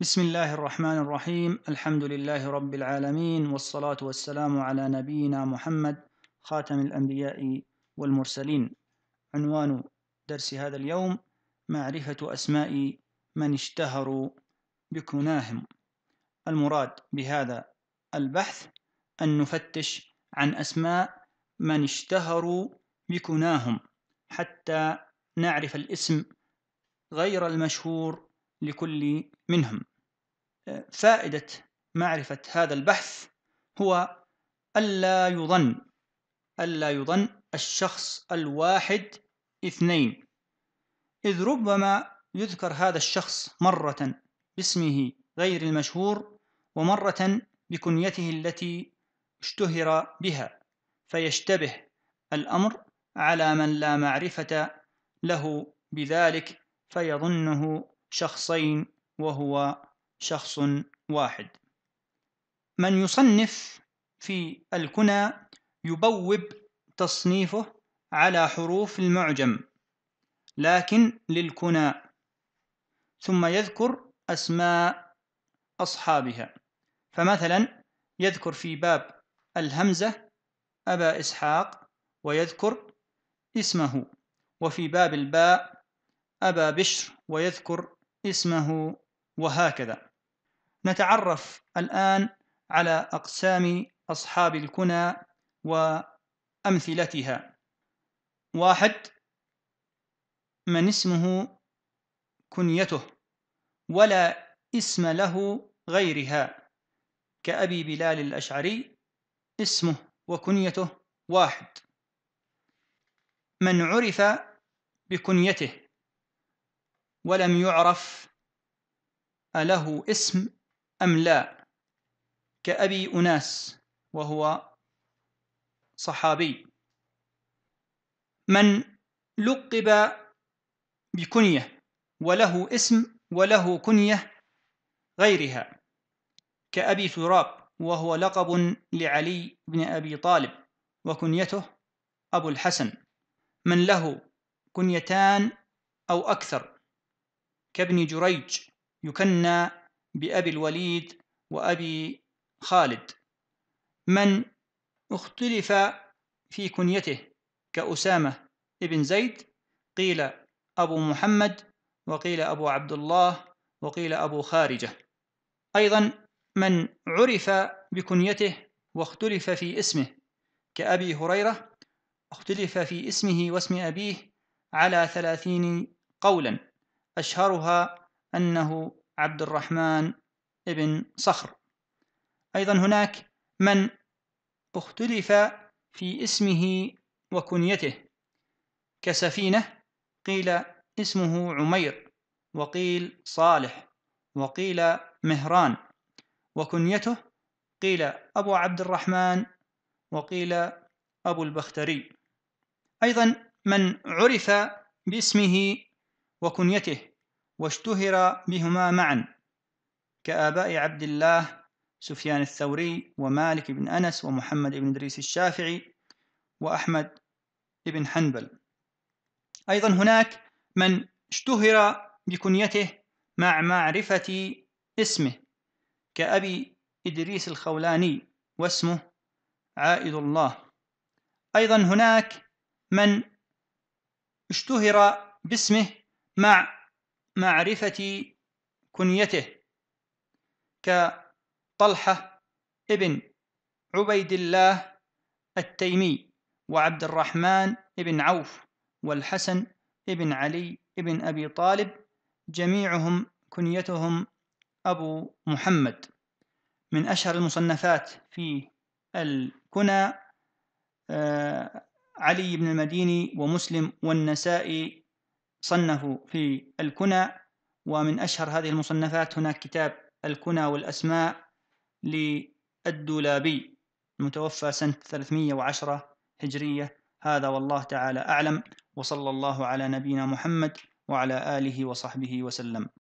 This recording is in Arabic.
بسم الله الرحمن الرحيم الحمد لله رب العالمين والصلاة والسلام على نبينا محمد خاتم الأنبياء والمرسلين عنوان درس هذا اليوم معرفة أسماء من اشتهروا بكناهم المراد بهذا البحث أن نفتش عن أسماء من اشتهروا بكناهم حتى نعرف الاسم غير المشهور لكل منهم فائدة معرفة هذا البحث هو ألا يظن ألا يظن الشخص الواحد اثنين إذ ربما يذكر هذا الشخص مرة باسمه غير المشهور ومرة بكنيته التي اشتهر بها فيشتبه الأمر على من لا معرفة له بذلك فيظنه شخصين وهو شخص واحد من يصنف في الكنى يبوب تصنيفه على حروف المعجم لكن للكنى ثم يذكر أسماء أصحابها فمثلا يذكر في باب الهمزة أبا إسحاق ويذكر اسمه وفي باب الباء أبا بشر ويذكر اسمه وهكذا نتعرف الآن على أقسام أصحاب الكنى وأمثلتها واحد من اسمه كنيته ولا اسم له غيرها كأبي بلال الأشعري اسمه وكنيته واحد من عرف بكنيته ولم يعرف أله اسم أم لا كأبي أناس وهو صحابي من لقب بكنية وله اسم وله كنية غيرها كأبي تراب وهو لقب لعلي بن أبي طالب وكنيته أبو الحسن من له كنيتان أو أكثر كابن جريج يكنى بأبي الوليد وأبي خالد من اختلف في كنيته كأسامة ابن زيد قيل أبو محمد وقيل أبو عبد الله وقيل أبو خارجة أيضا من عرف بكنيته واختلف في اسمه كأبي هريرة اختلف في اسمه واسم أبيه على ثلاثين قولا أشهرها أنه عبد الرحمن بن صخر أيضا هناك من اختلف في اسمه وكنيته كسفينة قيل اسمه عمير وقيل صالح وقيل مهران وكنيته قيل أبو عبد الرحمن وقيل أبو البختري أيضا من عرف باسمه وكنيته واشتهر بهما معا كآباء عبد الله سفيان الثوري ومالك بن أنس ومحمد بن إدريس الشافعي وأحمد بن حنبل أيضا هناك من اشتهر بكنيته مع معرفة اسمه كأبي إدريس الخولاني واسمه عائد الله أيضا هناك من اشتهر باسمه مع معرفة كنيته كطلحة ابن عبيد الله التيمي وعبد الرحمن ابن عوف والحسن ابن علي ابن أبي طالب جميعهم كنيتهم أبو محمد من أشهر المصنفات في الكنى آه، علي بن المديني ومسلم والنسائي صنفوا في الكنى ومن أشهر هذه المصنفات هناك كتاب الكنى والأسماء للدولابي المتوفى سنة 310 هجرية هذا والله تعالى أعلم وصلى الله على نبينا محمد وعلى آله وصحبه وسلم